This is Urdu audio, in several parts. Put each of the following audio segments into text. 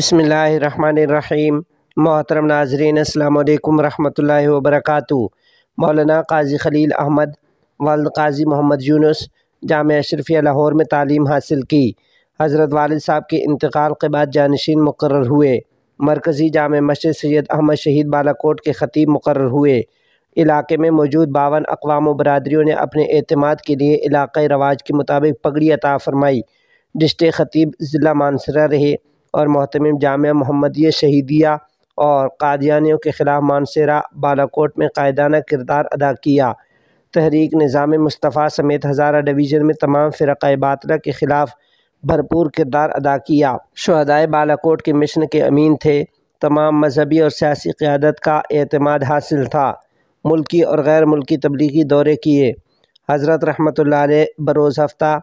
بسم اللہ الرحمن الرحیم محترم ناظرین السلام علیکم و اللہ وبرکاتہ مولانا قاضی خلیل احمد والد قاضی محمد یونس جامعہ اشرفیہ لاہور میں تعلیم حاصل کی حضرت والد صاحب کے انتقال کے بعد جانشین مقرر ہوئے مرکزی جامع مسجد سید احمد شہید بالا کوٹ کے خطیب مقرر ہوئے علاقے میں موجود باون اقوام و برادریوں نے اپنے اعتماد کے لیے علاقۂ رواج کے مطابق پگڑی عطا فرمائی ڈسٹے خطیب ضلع مانسرہ رہے اور محتمیم جامعہ محمدیہ شہیدیہ اور قادیانیوں کے خلاف مانسیرا بالا کوٹ میں قائدانہ کردار ادا کیا تحریک نظام مصطفیٰ سمیت ہزارہ ڈویژن میں تمام فرقہ باطلہ کے خلاف بھرپور کردار ادا کیا شہدائے بالاکوٹ کے مشن کے امین تھے تمام مذہبی اور سیاسی قیادت کا اعتماد حاصل تھا ملکی اور غیر ملکی تبلیغی دورے کیے حضرت رحمتہ اللہ علیہ بروز ہفتہ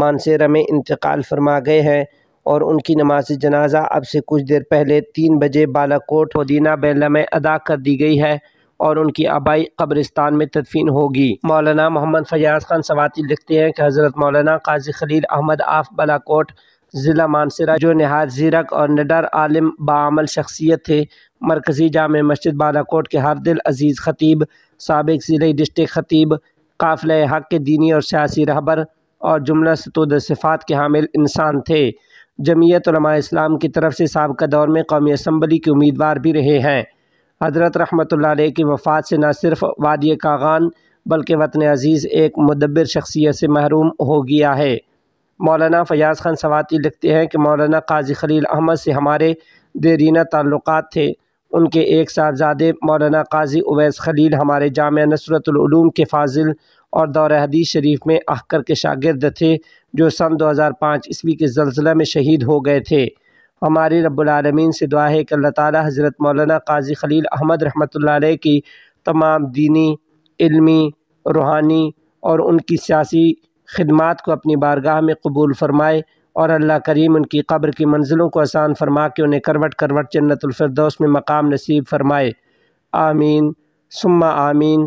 مانسیرہ میں انتقال فرما گئے ہیں اور ان کی نماز جنازہ اب سے کچھ دیر پہلے تین بجے بالا کوٹ مدینہ میں ادا کر دی گئی ہے اور ان کی آبائی قبرستان میں تدفین ہوگی مولانا محمد فیاض خان سواتی لکھتے ہیں کہ حضرت مولانا قاضی خلیل احمد آف بالا کوٹ ضلع مانسرہ جو نہایت زیرک اور نڈر عالم باعمل شخصیت تھے مرکزی جامع مسجد بالا کوٹ کے ہر دل عزیز خطیب سابق ضلع ڈسٹرکٹ خطیب قافلہ حق کے دینی اور سیاسی رہبر اور جملہ ستود صفات کے حامل انسان تھے جمعیت علماء اسلام کی طرف سے سابقہ دور میں قومی اسمبلی کے امیدوار بھی رہے ہیں حضرت رحمۃ اللہ علیہ کی وفات سے نہ صرف وادی کاغان بلکہ وطن عزیز ایک مدبر شخصیت سے محروم ہو گیا ہے مولانا فیاض خان سواتی لکھتے ہیں کہ مولانا قاضی خلیل احمد سے ہمارے دیرینہ تعلقات تھے ان کے ایک صاحبزادے مولانا قاضی اویس خلیل ہمارے جامعہ نصرت العلوم کے فاضل اور دور حدیث شریف میں احکر کے شاگرد تھے جو سن دو ہزار پانچ عیسوی کے زلزلہ میں شہید ہو گئے تھے ہماری رب العالمین سے دعا ہے کہ اللہ تعالی حضرت مولانا قاضی خلیل احمد رحمۃ علیہ کی تمام دینی علمی روحانی اور ان کی سیاسی خدمات کو اپنی بارگاہ میں قبول فرمائے اور اللہ کریم ان کی قبر کی منزلوں کو آسان فرما کے انہیں کروٹ کروٹ جنت الفردوس میں مقام نصیب فرمائے آمین سما آمین